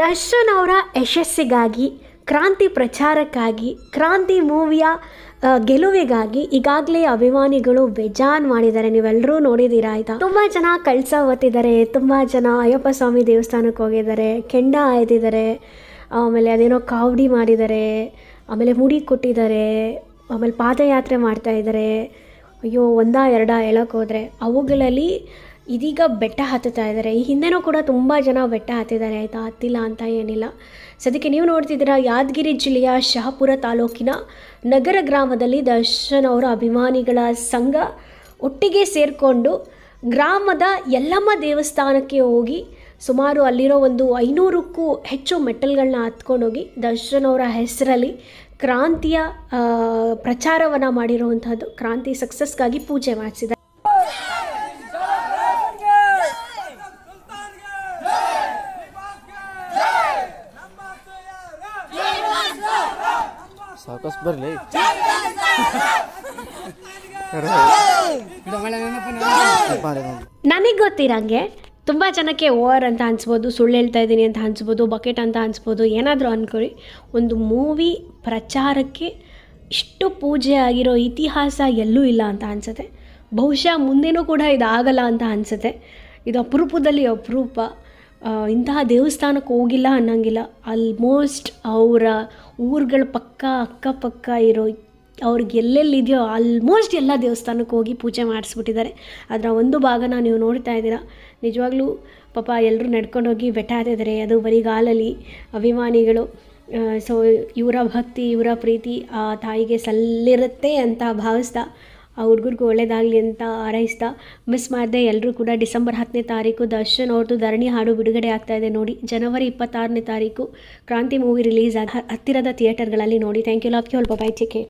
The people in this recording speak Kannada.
ದರ್ಶನ್ ಅವರ ಯಶಸ್ಸಿಗಾಗಿ ಕ್ರಾಂತಿ ಪ್ರಚಾರಕ್ಕಾಗಿ ಕ್ರಾಂತಿ ಮೂವಿಯ ಗೆಲುವಿಗಾಗಿ ಈಗಾಗಲೇ ಅಭಿಮಾನಿಗಳು ಬೇಜಾನ್ ಮಾಡಿದ್ದಾರೆ ನೀವೆಲ್ಲರೂ ನೋಡಿದ್ದೀರಾ ಆಯಿತಾ ತುಂಬ ಜನ ಕಳ್ಸ ಹೊತ್ತಿದ್ದಾರೆ ತುಂಬ ಜನ ಅಯ್ಯಪ್ಪ ಸ್ವಾಮಿ ದೇವಸ್ಥಾನಕ್ಕೆ ಹೋಗಿದ್ದಾರೆ ಕೆಂಡ ಆಯ್ದಿದ್ದಾರೆ ಆಮೇಲೆ ಅದೇನೋ ಕಾವಡಿ ಮಾಡಿದ್ದಾರೆ ಆಮೇಲೆ ಮುಡಿ ಕೊಟ್ಟಿದ್ದಾರೆ ಆಮೇಲೆ ಪಾದಯಾತ್ರೆ ಮಾಡ್ತಾಯಿದ್ದಾರೆ ಅಯ್ಯೋ ಒಂದ ಎರಡ ಹೇಳೋಕ್ಕೋದ್ರೆ ಅವುಗಳಲ್ಲಿ ಇದೀಗ ಬೆಟ್ಟ ಹತ್ತುತ್ತಾ ಇದ್ದಾರೆ ಈ ಹಿಂದೆನೂ ಕೂಡ ತುಂಬ ಜನ ಬೆಟ್ಟ ಹತ್ತಿದ್ದಾರೆ ಆಯಿತಾ ಹತ್ತಿಲ್ಲ ಅಂತ ಏನಿಲ್ಲ ಸದ್ಯಕ್ಕೆ ನೀವು ನೋಡ್ತಿದ್ದೀರಾ ಯಾದಗಿರಿ ಜಿಲ್ಲೆಯ ಶಹಾಪುರ ತಾಲೂಕಿನ ನಗರ ಗ್ರಾಮದಲ್ಲಿ ದರ್ಶನ್ ಅವರ ಅಭಿಮಾನಿಗಳ ಸಂಘ ಒಟ್ಟಿಗೆ ಸೇರಿಕೊಂಡು ಗ್ರಾಮದ ಯಲ್ಲಮ್ಮ ದೇವಸ್ಥಾನಕ್ಕೆ ಹೋಗಿ ಸುಮಾರು ಅಲ್ಲಿರೋ ಒಂದು ಐನೂರಕ್ಕೂ ಹೆಚ್ಚು ಮೆಟ್ಟಲ್ಗಳನ್ನ ಹತ್ಕೊಂಡೋಗಿ ದರ್ಶನ್ ಅವರ ಹೆಸರಲ್ಲಿ ಕ್ರಾಂತಿಯ ಪ್ರಚಾರವನ್ನು ಮಾಡಿರುವಂಥದ್ದು ಕ್ರಾಂತಿ ಸಕ್ಸಸ್ಗಾಗಿ ಪೂಜೆ ಮಾಡಿಸಿದ್ದಾರೆ ಸಾಕಷ್ಟು ಬರ್ಲಿ ನನಗ್ ಗೊತ್ತಿರಂಗೆ ತುಂಬ ಜನಕ್ಕೆ ಓವರ್ ಅಂತ ಅನ್ಸ್ಬೋದು ಸುಳ್ಳು ಹೇಳ್ತಾ ಇದ್ದೀನಿ ಅಂತ ಅನ್ಸ್ಬೋದು ಬಕೆಟ್ ಅಂತ ಅನ್ಸ್ಬೋದು ಏನಾದರೂ ಅನ್ಕೊಳ್ಳಿ ಒಂದು ಮೂವಿ ಪ್ರಚಾರಕ್ಕೆ ಇಷ್ಟು ಪೂಜೆ ಆಗಿರೋ ಇತಿಹಾಸ ಎಲ್ಲೂ ಇಲ್ಲ ಅಂತ ಅನ್ಸುತ್ತೆ ಬಹುಶಃ ಮುಂದೇನೂ ಕೂಡ ಇದಾಗಲ್ಲ ಅಂತ ಅನ್ಸುತ್ತೆ ಇದು ಅಪರೂಪದಲ್ಲಿ ಅಪರೂಪ ಇಂತಹ ದೇವಸ್ಥಾನಕ್ಕೆ ಹೋಗಿಲ್ಲ ಅನ್ನೋಂಗಿಲ್ಲ ಆಲ್ಮೋಸ್ಟ್ ಅವರ ಊರುಗಳ ಪಕ್ಕ ಅಕ್ಕಪಕ್ಕ ಇರೋ ಅವ್ರಿಗೆ ಎಲ್ಲೆಲ್ಲಿದೆಯೋ ಆಲ್ಮೋಸ್ಟ್ ಎಲ್ಲ ದೇವಸ್ಥಾನಕ್ಕೆ ಹೋಗಿ ಪೂಜೆ ಮಾಡಿಸ್ಬಿಟ್ಟಿದ್ದಾರೆ ಅದರ ಒಂದು ಭಾಗನ ನೀವು ನೋಡ್ತಾ ಇದ್ದೀರಾ ನಿಜವಾಗ್ಲೂ ಪಾಪ ಎಲ್ಲರೂ ನಡ್ಕೊಂಡೋಗಿ ಬೆಟ್ಟಾತಿದ್ದಾರೆ ಅದು ಬರೀಗಾಲಲ್ಲಿ ಅಭಿಮಾನಿಗಳು ಸೊ ಇವರ ಭಕ್ತಿ ಇವರ ಪ್ರೀತಿ ಆ ತಾಯಿಗೆ ಸಲ್ಲಿರುತ್ತೆ ಅಂತ ಭಾವಿಸ್ತಾ ಆ ಹುಡುಗರಿಗೂ ಒಳ್ಳೇದಾಗಲಿ ಅಂತ ಹಾರೈಸ್ತಾ ಮಿಸ್ ಮಾಡದೆ ಎಲ್ಲರೂ ಕೂಡ ಡಿಸೆಂಬರ್ ಹತ್ತನೇ ತಾರೀಕು ದರ್ಶನ್ ಅವ್ರದ್ದು ಧರಣಿ ಹಾಡು ಬಿಡುಗಡೆ ಆಗ್ತಾ ಇದೆ ನೋಡಿ ಜನವರಿ ಇಪ್ಪತ್ತಾರನೇ ತಾರೀಕು ಕ್ರಾಂತಿ ಮೂವಿ ರಿಲೀಸ್ ಆಗಿ ಹತ್ತಿರದ ಥಿಯೇಟರ್ಗಳಲ್ಲಿ ನೋಡಿ ಥ್ಯಾಂಕ್ ಯು ಲಾಕ್ ಯು ಅಲ್ಪ ಬೈ ಚಿಕೆ